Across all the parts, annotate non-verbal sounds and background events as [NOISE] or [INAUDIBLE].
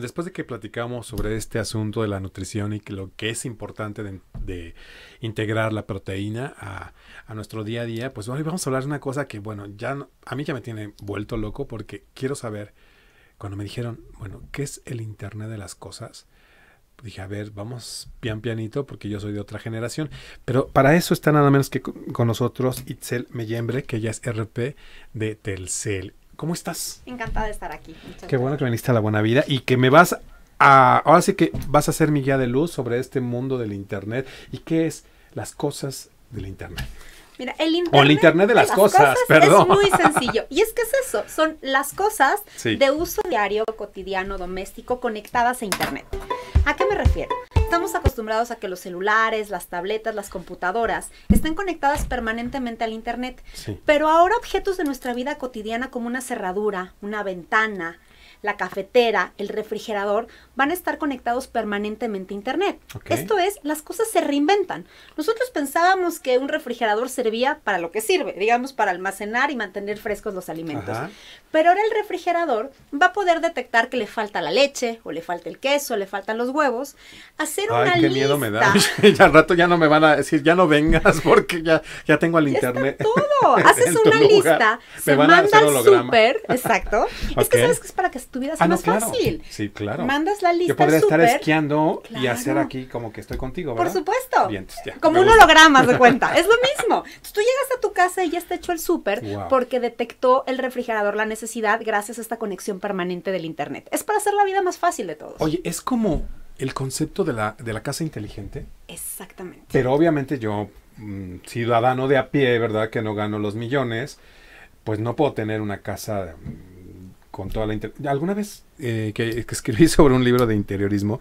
después de que platicamos sobre este asunto de la nutrición y que lo que es importante de, integrar la proteína a, nuestro día a día, pues hoy vamos a hablar de una cosa que, bueno, ya a mí ya me tiene vuelto loco porque quiero saber, cuando me dijeron, bueno, ¿qué es el Internet de las Cosas? dije, a ver, vamos pian pianito porque yo soy de otra generación. Pero para eso está nada menos que con nosotros Itzel Meyembre, que ella es RP de Telcel. ¿Cómo estás? Encantada de estar aquí. Qué bueno que viniste a la buena vida y que me vas a. Ahora sí que vas a ser mi guía de luz sobre este mundo del Internet y qué es las cosas del Internet. Mira, el internet, el internet de las, cosas, perdón. Es muy [LAUGHS] sencillo. Y es que es eso, son las cosas de uso diario, cotidiano, doméstico, conectadas a internet. ¿A qué me refiero? Estamos acostumbrados a que los celulares, las tabletas, las computadoras estén conectadas permanentemente al internet. Pero ahora objetos de nuestra vida cotidiana como una cerradura, una ventana, la cafetera, el refrigerador, van a estar conectados permanentemente a Internet. Esto es, las cosas se reinventan. Nosotros pensábamos que un refrigerador servía para lo que sirve, digamos, para almacenar y mantener frescos los alimentos. Pero ahora el refrigerador va a poder detectar que le falta la leche, o le falta el queso, o le faltan los huevos, hacer Ay, una qué miedo me da. [LAUGHS] ya al rato ya no me van a decir, ya no vengas [LAUGHS] porque ya, ya tengo al internet. todo. [LAUGHS] Haces una lista, se manda al súper, exacto. Es que sabes que es para que tu vida ah, sea más fácil. Sí, claro. Mandas la lista. Yo podría estar esquiando y hacer aquí como que estoy contigo, ¿verdad? Por supuesto. como un holograma de cuenta. [LAUGHS] es lo mismo. tú llegas a tu casa y ya está hecho el súper porque detectó el refrigerador la necesidad gracias a esta conexión permanente del internet. Es para hacer la vida más fácil de todos. Oye, es como el concepto de la, de la casa inteligente. Exactamente. Pero obviamente yo, mm, ciudadano de a pie, ¿verdad? Que no gano los millones, pues no puedo tener una casa. Mm, con toda la... Alguna vez eh, que, escribí [LAUGHS] sobre un libro de interiorismo,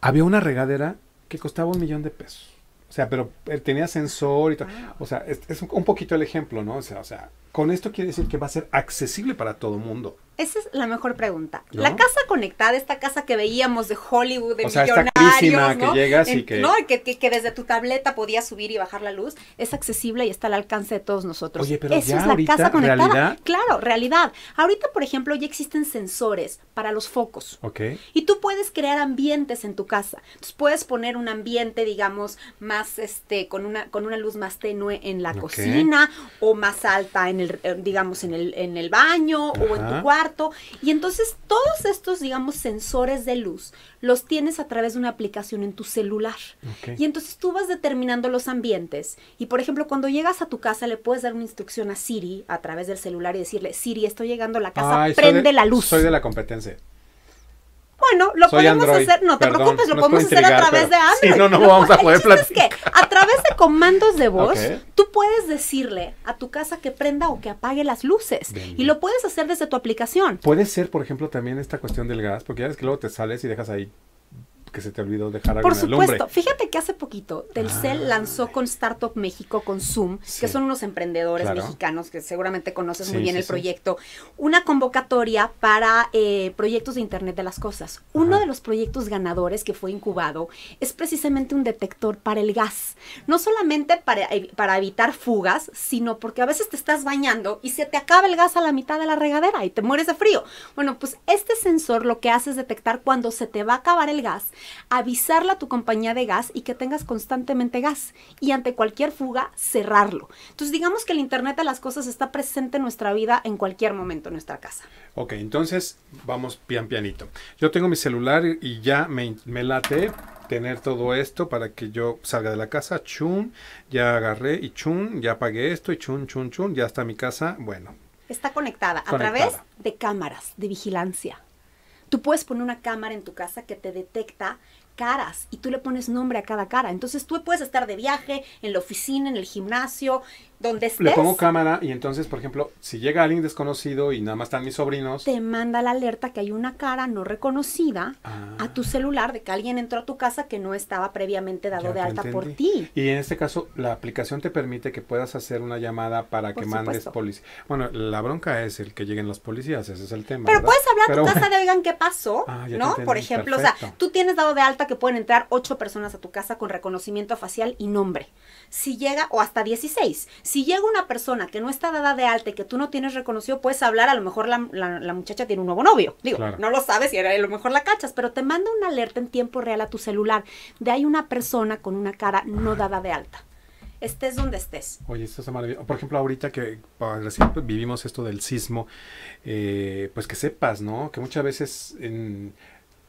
había una regadera que costaba un millón de pesos. O sea, pero eh, tenía ascensor y todo. Ah. O sea, es, es, un poquito el ejemplo, ¿no? O sea, o sea con esto quiere decir que va a ser accesible para todo mundo. Esa es la mejor pregunta. La casa conectada, esta casa que veíamos de Hollywood, de o sea, millonarios, ¿no? que llegas y que... No, que, desde tu tableta podías subir y bajar la luz, es accesible y está al alcance de todos nosotros. Oye, pero es la casa conectada. Claro, realidad. Ahorita, por ejemplo, ya existen sensores para los focos. Ok. Y tú puedes crear ambientes en tu casa. Entonces puedes poner un ambiente, digamos, más este, con una, con una luz más tenue en la cocina o más alta en eh, digamos, en el, en el baño o en tu cuarto. Y entonces todos estos, digamos, sensores de luz los tienes a través de una aplicación en tu celular. Y entonces tú vas determinando los ambientes. Y por ejemplo, cuando llegas a tu casa le puedes dar una instrucción a Siri a través del celular y decirle, Siri, estoy llegando a la casa, ah, prende la luz. Soy de la competencia. Bueno, lo podemos hacer, no te preocupes, lo podemos hacer a través de Android. [LAUGHS] Sí, no, no vamos a [LAUGHS] poder platicar. Es que a través de comandos de voz, tú puedes decirle a tu casa que prenda o que apague las luces. Y lo puedes hacer desde tu aplicación. Puede ser, por ejemplo, también esta cuestión del gas, porque ya ves que luego te sales y dejas ahí que se te olvidó dejar algo Por supuesto. Fíjate que hace poquito Telcel ah. lanzó con Startup México, con Zoom, que son unos emprendedores mexicanos que seguramente conoces muy bien el proyecto, una convocatoria para eh, proyectos de Internet de las Cosas. Uno de los proyectos ganadores que fue incubado es precisamente un detector para el gas. No solamente para, para evitar fugas, sino porque a veces te estás bañando y se te acaba el gas a la mitad de la regadera y te mueres de frío. Bueno, pues este sensor lo que hace es detectar cuando se te va a acabar el gas avisarla a tu compañía de gas y que tengas constantemente gas y ante cualquier fuga cerrarlo. Entonces digamos que el Internet de las Cosas está presente en nuestra vida en cualquier momento en nuestra casa. Ok, entonces vamos pian pianito. Yo tengo mi celular y ya me, me late tener todo esto para que yo salga de la casa, chun, ya agarré y chun, ya apagué esto y chun, chun, chun, ya está mi casa, bueno. Está conectada. a través de cámaras de vigilancia. Tú puedes poner una cámara en tu casa que te detecta caras y tú le pones nombre a cada cara. Entonces tú puedes estar de viaje, en la oficina, en el gimnasio, donde estés. Le pongo cámara y entonces, por ejemplo, si llega alguien desconocido y nada más están mis sobrinos. Te manda la alerta que hay una cara no reconocida a ah. tu celular de que alguien entró a tu casa que no estaba previamente dado de alta por ti. Y en este caso, la aplicación te permite que puedas hacer una llamada para que mandes policía. Bueno, la bronca es el que lleguen los policías, ese es el tema. Pero puedes hablar a tu casa de oigan qué pasó, ah, ¿no? por ejemplo, o sea, tú tienes dado de alta que pueden entrar ocho personas a tu casa con reconocimiento facial y nombre. Si llega, o hasta 16 si llega una persona que no está dada de alta y que tú no tienes reconocido, puedes hablar, a lo mejor la, muchacha tiene un nuevo novio. Digo, no lo sabes y a lo mejor la cachas, pero te manda una alerta en tiempo real a tu celular de hay una persona con una cara no dada de alta estés donde estés. Oye, esto es maravilloso. Por ejemplo, ahorita que recién pues, vivimos esto del sismo, eh, pues que sepas, ¿no? Que muchas veces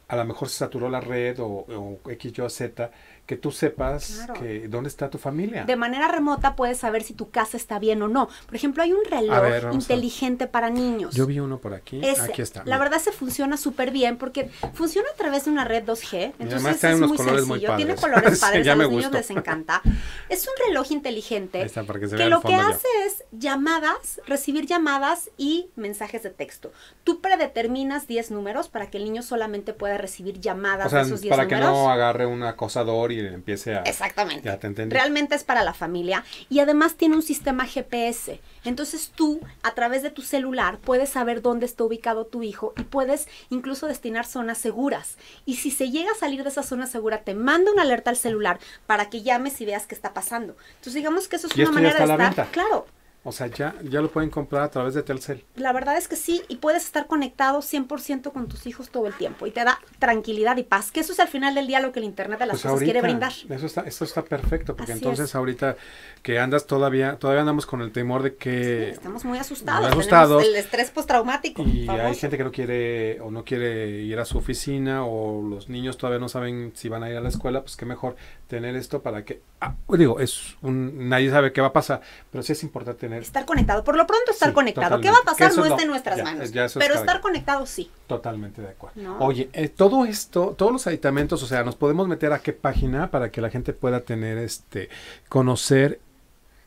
a lo mejor se saturó la red o, o X, Y, Z, que tú sepas que dónde está tu familia. De manera remota puedes saber si tu casa está bien o no. Por ejemplo, hay un reloj inteligente para niños. Yo vi uno por aquí. aquí está. La verdad se funciona súper bien porque funciona a través de una red 2G. Entonces es muy colores sencillo. tiene colores [LAUGHS] padres. a los niños les encanta. Es un reloj inteligente que, lo que hace es llamadas, recibir llamadas y mensajes de texto. Tú predeterminas 10 números para que el niño solamente pueda recibir llamadas o sea, de esos 10 números. Para que no agarre un acosador empiece a... Exactamente. Realmente es para la familia y además tiene un sistema GPS. Entonces tú, a través de tu celular, puedes saber dónde está ubicado tu hijo y puedes incluso destinar zonas seguras. Y si se llega a salir de esa zona segura, te manda una alerta al celular para que llames y veas qué está pasando. Entonces digamos que eso es una manera de estar... Claro. O sea, ya, ya lo pueden comprar a través de Telcel. La verdad es que sí, y puedes estar conectado 100% con tus hijos todo el tiempo y te da tranquilidad y paz, que eso es al final del día lo que el Internet de las pues cosas quiere brindar. Eso está, eso está perfecto, porque entonces ahorita que andas todavía, todavía andamos con el temor de que... estamos muy asustados. asustados el estrés postraumático. Y hay gente que no quiere o no quiere ir a su oficina o los niños todavía no saben si van a ir a la escuela, pues qué mejor tener esto para que... Ah, digo, es un, nadie sabe qué va a pasar, pero sí es importante tener Estar conectado. Por lo pronto estar conectado. ¿Qué va a pasar? No está en nuestras manos. pero estar conectado sí. Totalmente de acuerdo. Oye, eh, todo esto, todos los aditamentos, o sea, ¿nos podemos meter a qué página para que la gente pueda tener este, conocer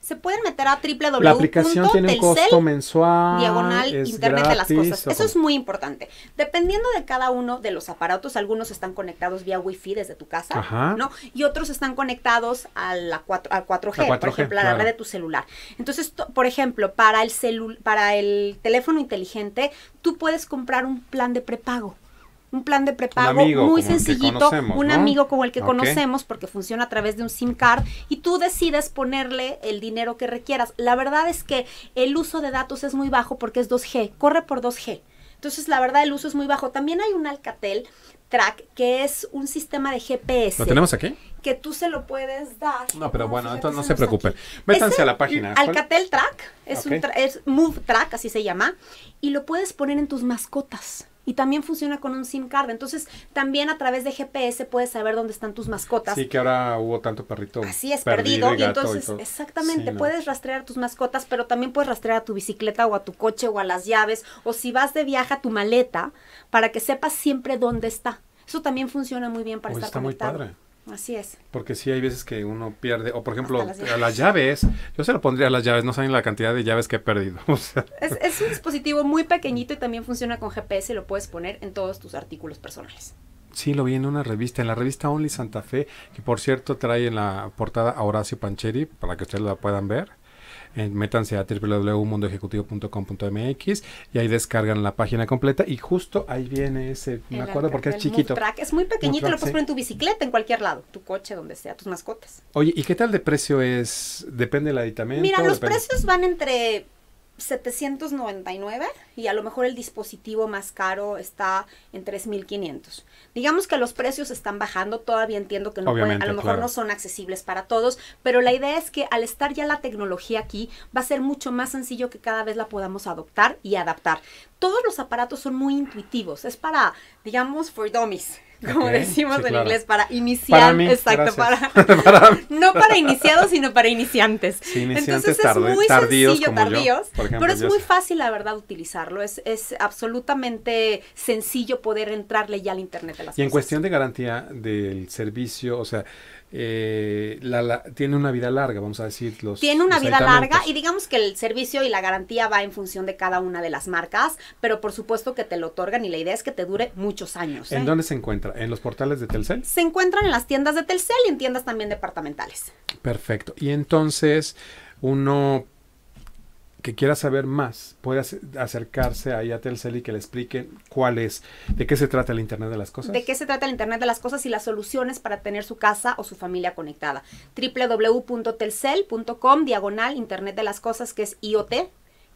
se pueden meter a triple La aplicación tiene costo mensual. Diagonal Internet de las Cosas. Eso es muy importante. Dependiendo de cada uno de los aparatos, algunos están conectados vía wifi desde tu casa, ¿no? Y otros están conectados a la 4, a 4G, por ejemplo, a la red de tu celular. Entonces, por ejemplo, para el, para el teléfono inteligente, tú puedes comprar un plan de prepago un plan de prepago muy sencillito, un amigo como el que conocemos, porque funciona a través de un SIM card, y tú decides ponerle el dinero que requieras. La verdad es que el uso de datos es muy bajo porque es 2G, corre por 2G. Entonces, la verdad, el uso es muy bajo. También hay un Alcatel Track, que es un sistema de GPS. ¿Lo tenemos aquí? Que tú se lo puedes dar. No, pero bueno, entonces no se preocupen. Métanse a la página. Alcatel Track, es, un es Move Track, así se llama, y lo puedes poner en tus mascotas y también funciona con un SIM card. Entonces, también a través de GPS puedes saber dónde están tus mascotas. Sí, que ahora hubo tanto perrito. Así es, perdido. y entonces, exactamente, puedes rastrear tus mascotas, pero también puedes rastrear a tu bicicleta o a tu coche o a las llaves, o si vas de viaje a tu maleta, para que sepas siempre dónde está. Eso también funciona muy bien para estar Así es. Porque sí hay veces que uno pierde, o por ejemplo, las a las llaves, yo se lo pondría a las llaves, no saben la cantidad de llaves que he perdido. [LAUGHS] es, es, un dispositivo muy pequeñito y también funciona con GPS, lo puedes poner en todos tus artículos personales. Sí, lo vi en una revista, en la revista Only Santa Fe, que por cierto trae en la portada a Horacio Pancheri, para que ustedes la puedan ver métanse a www.mundoejecutivo.com.mx y ahí descargan la página completa y justo ahí viene ese, me acuerdo porque es chiquito. Es muy pequeñito, lo puedes poner en tu bicicleta, en cualquier lado, tu coche, donde sea, tus mascotas. Oye, ¿y qué tal de precio es? ¿Depende del aditamento? Mira, los precios van entre 799 y a lo mejor el dispositivo más caro está en 3500. Digamos que los precios están bajando, todavía entiendo que no a lo mejor no son accesibles para todos, pero la idea es que al estar ya la tecnología aquí va a ser mucho más sencillo que cada vez la podamos adoptar y adaptar. Todos los aparatos son muy intuitivos, es para, digamos, for dummies [LAUGHS] como decimos en inglés, para iniciar, exacto, para, [LAUGHS] [LAUGHS] no para iniciados, sino para iniciantes. Sí, Entonces es muy tardíos, sencillo, tardíos, pero es muy fácil, la verdad, utilizarlo, es, absolutamente sencillo poder entrarle ya al Internet de las cosas. Y en cuestión de garantía del servicio, o sea, eh, tiene una vida larga, vamos a decir. Los, tiene una vida larga y digamos que el servicio y la garantía va en función de cada una de las marcas, pero por supuesto que te lo otorgan y la idea es que te dure muchos años. ¿En dónde se encuentra? ¿En los portales de Telcel? Se encuentran en las tiendas de Telcel y en tiendas también departamentales. Perfecto. Y entonces uno que quiera saber más puede acercarse ahí a Telcel y que le explique cuál es, de qué se trata el Internet de las Cosas. De qué se trata el Internet de las Cosas y las soluciones para tener su casa o su familia conectada. www.telcel.com diagonal Internet de las Cosas que es IoT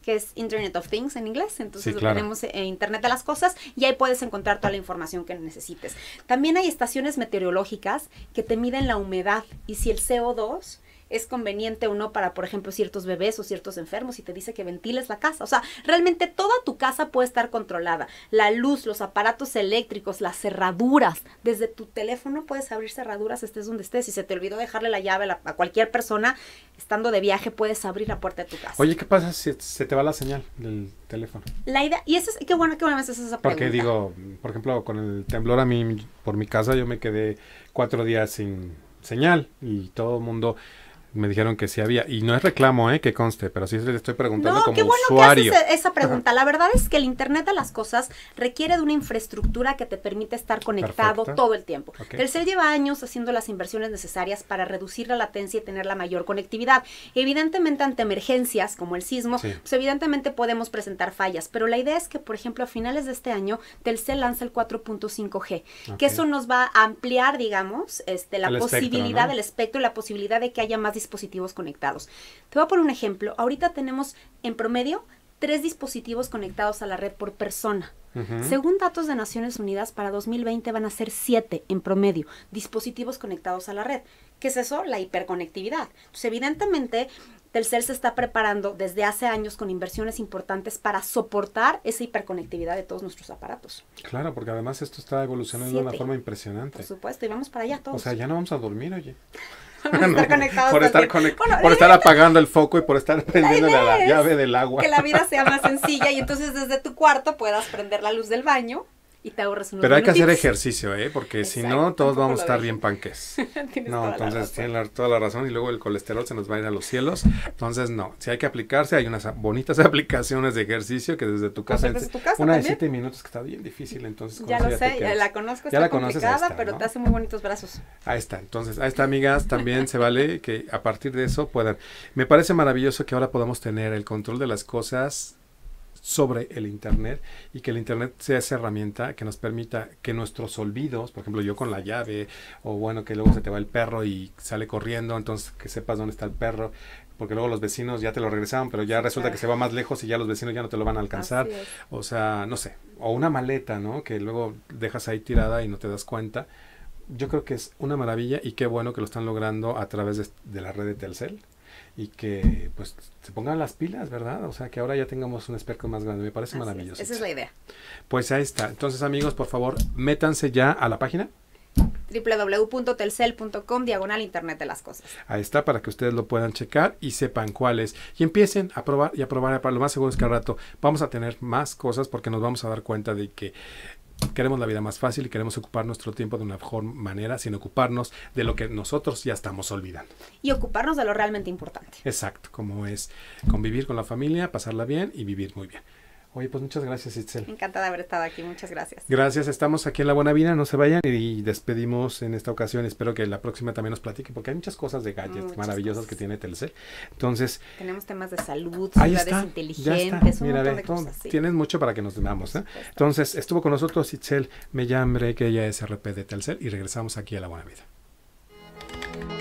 que es Internet of Things en inglés, entonces tenemos eh, Internet de las Cosas y ahí puedes encontrar toda la información que necesites. También hay estaciones meteorológicas que te miden la humedad y si el CO2 es conveniente o no para, por ejemplo, ciertos bebés o ciertos enfermos y te dice que ventiles la casa. O sea, realmente toda tu casa puede estar controlada. La luz, los aparatos eléctricos, las cerraduras. Desde tu teléfono puedes abrir cerraduras estés donde estés. Si se te olvidó dejarle la llave a, cualquier persona, estando de viaje puedes abrir la puerta de tu casa. Oye, ¿qué pasa si se te va la señal del teléfono? La idea, y eso qué bueno que me haces esa pregunta. Porque digo, por ejemplo, con el temblor a mí, por mi casa, yo me quedé cuatro días sin señal y todo el mundo me dijeron que sí había. Y no es reclamo, ¿eh? Que conste, pero sí le estoy preguntando no, como qué bueno usuario. Que esa pregunta. La verdad es que el Internet de las Cosas requiere de una infraestructura que te permite estar conectado todo el tiempo. Telcel lleva años haciendo las inversiones necesarias para reducir la latencia y tener la mayor conectividad. Evidentemente, ante emergencias como el sismo, pues evidentemente podemos presentar fallas, pero la idea es que, por ejemplo, a finales de este año, Telcel lanza el 4.5G, que eso nos va a ampliar, digamos, este, la posibilidad del espectro, y la posibilidad de que haya más dispositivos conectados. Te voy a poner un ejemplo. Ahorita tenemos en promedio tres dispositivos conectados a la red por persona. Según datos de Naciones Unidas, para 2020 van a ser siete en promedio dispositivos conectados a la red. ¿Qué es eso? La hiperconectividad. Entonces, pues, evidentemente, Telcel se está preparando desde hace años con inversiones importantes para soportar esa hiperconectividad de todos nuestros aparatos. Claro, porque además esto está evolucionando de una forma impresionante. Por supuesto, y vamos para allá todos. O sea, ya no vamos a dormir, oye. [LAUGHS] por estar Por estar, apagando el foco y por estar prendiendo la llave del agua. Que la vida sea más [LAUGHS] sencilla y entonces desde tu cuarto puedas prender la luz del baño y te ahorras Pero hay que hacer ejercicio, ¿eh? Porque si no, todos vamos a estar bien panques. [LAUGHS] no, entonces tienen toda la razón y luego el colesterol se nos va a ir a los cielos. Entonces, no, si hay que aplicarse, hay unas bonitas [LAUGHS] aplicaciones de ejercicio que desde tu pues casa... una de siete minutos que está bien difícil, entonces... Ya lo sé, la conozco, ya la conoces, pero te hace muy bonitos brazos. Ahí está, entonces, ahí está, amigas, también se vale que a partir de eso puedan... Me parece maravilloso que ahora podamos tener el control de las cosas sobre el Internet y que el Internet sea esa herramienta que nos permita que nuestros olvidos, por ejemplo yo con la llave, o bueno, que luego se te va el perro y sale corriendo, entonces que sepas dónde está el perro, porque luego los vecinos ya te lo regresaron, pero ya resulta que se va más lejos y ya los vecinos ya no te lo van a alcanzar. O sea, no sé, o una maleta, ¿no? Que luego dejas ahí tirada y no te das cuenta. Yo creo que es una maravilla y qué bueno que lo están logrando a través de, de la red de Telcel y que pues se pongan las pilas, ¿verdad? O sea, que ahora ya tengamos un espectro más grande. Me parece maravilloso. Esa es la idea. Pues ahí está. Entonces, amigos, por favor, métanse ya a la página www.telcel.com diagonal internet de las cosas. Ahí está para que ustedes lo puedan checar y sepan cuál es. Y empiecen a probar y a probar. Para lo más seguro es que al rato vamos a tener más cosas porque nos vamos a dar cuenta de que queremos la vida más fácil y queremos ocupar nuestro tiempo de una mejor manera sin ocuparnos de lo que nosotros ya estamos olvidando. Y ocuparnos de lo realmente importante. Exacto, como es convivir con la familia, pasarla bien y vivir muy bien. Oye, pues muchas gracias, Itzel. Encantada de haber estado aquí, muchas gracias. Gracias, estamos aquí en La Buena Vida, no se vayan y despedimos en esta ocasión. Espero que la próxima también nos platique, porque hay muchas cosas de gadgets maravillosas que tiene Telcel. Entonces. Tenemos temas de salud, ciudades inteligentes, un montón de cosas. Tienes mucho para que nos veamos. ¿eh? Entonces, estuvo con nosotros Itzel Mellambre, que ella es RP de Telcel, y regresamos aquí a La Buena Vida.